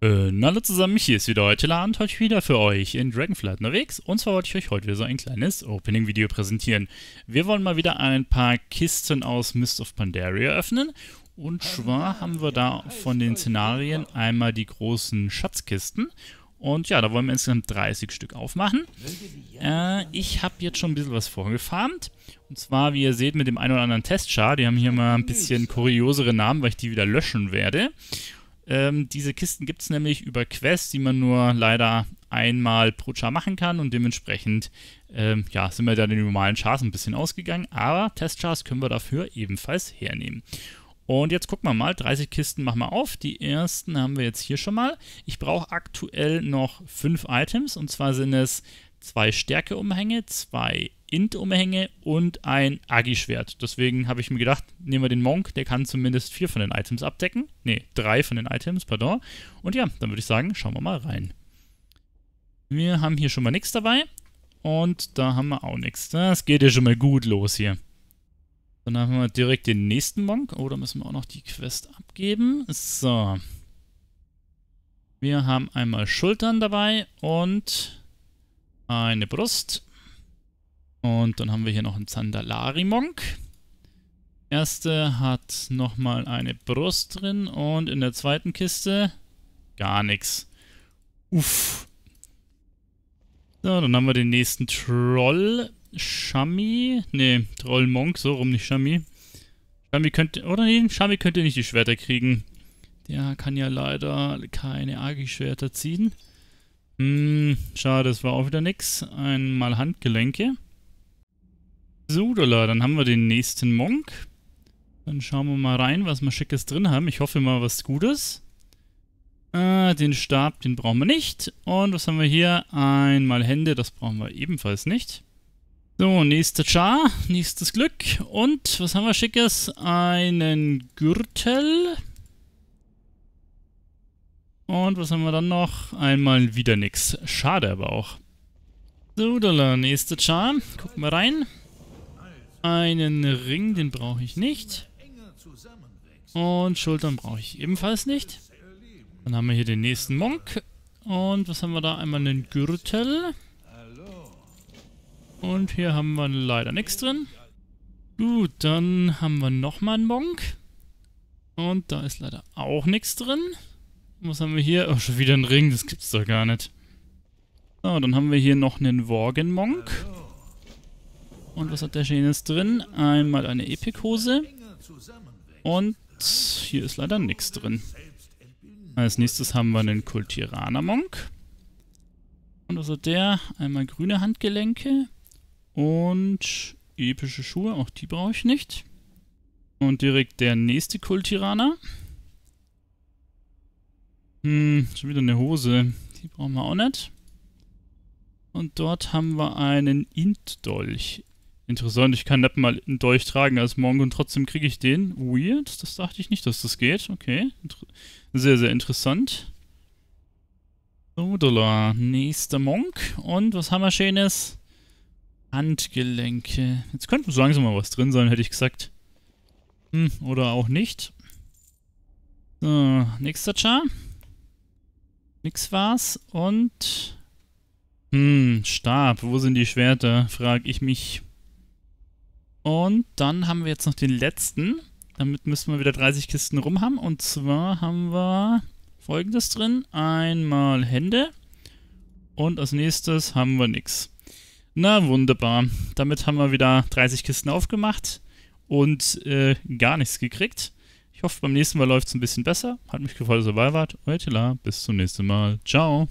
Und äh, hallo zusammen, hier ist wieder heute und heute wieder für euch in Dragonfly unterwegs. Und zwar wollte ich euch heute wieder so ein kleines Opening-Video präsentieren. Wir wollen mal wieder ein paar Kisten aus Mist of Pandaria öffnen. Und zwar haben wir da von den Szenarien einmal die großen Schatzkisten. Und ja, da wollen wir insgesamt 30 Stück aufmachen. Äh, ich habe jetzt schon ein bisschen was vorgefarmt. Und zwar, wie ihr seht, mit dem einen oder anderen Testchar. Die haben hier mal ein bisschen kuriosere Namen, weil ich die wieder löschen werde. Ähm, diese Kisten gibt es nämlich über Quests, die man nur leider einmal pro Char machen kann und dementsprechend ähm, ja, sind wir da den normalen Chars ein bisschen ausgegangen, aber Testchars können wir dafür ebenfalls hernehmen. Und jetzt gucken wir mal, 30 Kisten machen wir auf. Die ersten haben wir jetzt hier schon mal. Ich brauche aktuell noch 5 Items und zwar sind es zwei Stärke-Umhänge, zwei Int-Umhänge und ein Agi-Schwert. Deswegen habe ich mir gedacht, nehmen wir den Monk, der kann zumindest vier von den Items abdecken. Ne, drei von den Items, pardon. Und ja, dann würde ich sagen, schauen wir mal rein. Wir haben hier schon mal nichts dabei. Und da haben wir auch nichts. Das geht ja schon mal gut los hier. Dann haben wir direkt den nächsten Monk. Oh, da müssen wir auch noch die Quest abgeben. So. Wir haben einmal Schultern dabei und eine Brust. Und dann haben wir hier noch einen Zandalari-Monk. Erste hat nochmal eine Brust drin und in der zweiten Kiste gar nichts. Uff. So, dann haben wir den nächsten Troll. Shami. Ne, Troll Monk, so rum nicht Shami. Shami könnte. Oder nee, Shami könnte nicht die Schwerter kriegen. Der kann ja leider keine Agi-Schwerter ziehen. Hm, schade, es war auch wieder nix. Einmal Handgelenke. So, dann haben wir den nächsten Monk. Dann schauen wir mal rein, was wir Schickes drin haben. Ich hoffe mal was Gutes. Äh, den Stab, den brauchen wir nicht. Und was haben wir hier? Einmal Hände, das brauchen wir ebenfalls nicht. So, nächster Char, nächstes Glück. Und was haben wir Schickes? Einen Gürtel. Und was haben wir dann noch? Einmal wieder nix. Schade aber auch. So, der nächste Charm. Gucken wir rein. Einen Ring, den brauche ich nicht. Und Schultern brauche ich ebenfalls nicht. Dann haben wir hier den nächsten Monk. Und was haben wir da? Einmal einen Gürtel. Und hier haben wir leider nichts drin. Gut, dann haben wir nochmal einen Monk. Und da ist leider auch nichts drin. Was haben wir hier? Oh, schon wieder ein Ring, das gibt's doch gar nicht. So, dann haben wir hier noch einen Worgenmonk. Und was hat der Schönes drin? Einmal eine Epikhose. Und hier ist leider nichts drin. Als nächstes haben wir einen Kultiranermonk. Und was hat der? Einmal grüne Handgelenke. Und epische Schuhe, auch die brauche ich nicht. Und direkt der nächste Kultiraner. Hm, schon wieder eine Hose. Die brauchen wir auch nicht. Und dort haben wir einen Int-Dolch. Interessant, ich kann nicht mal einen Dolch tragen als Mongo und trotzdem kriege ich den. Weird, das dachte ich nicht, dass das geht. Okay, sehr, sehr interessant. Sodala, nächster Monk. Und was haben wir Schönes? Handgelenke. Jetzt könnte so langsam mal was drin sein, hätte ich gesagt. Hm, oder auch nicht. So, nächster Char. Nix war's und... Hm, Stab, wo sind die Schwerter, Frag ich mich. Und dann haben wir jetzt noch den letzten. Damit müssen wir wieder 30 Kisten rum haben. Und zwar haben wir folgendes drin. Einmal Hände. Und als nächstes haben wir nix. Na wunderbar. Damit haben wir wieder 30 Kisten aufgemacht und äh, gar nichts gekriegt. Ich hoffe, beim nächsten Mal läuft es ein bisschen besser. Hat mich gefreut, dass ihr dabei wart. Euer Tila. Bis zum nächsten Mal. Ciao.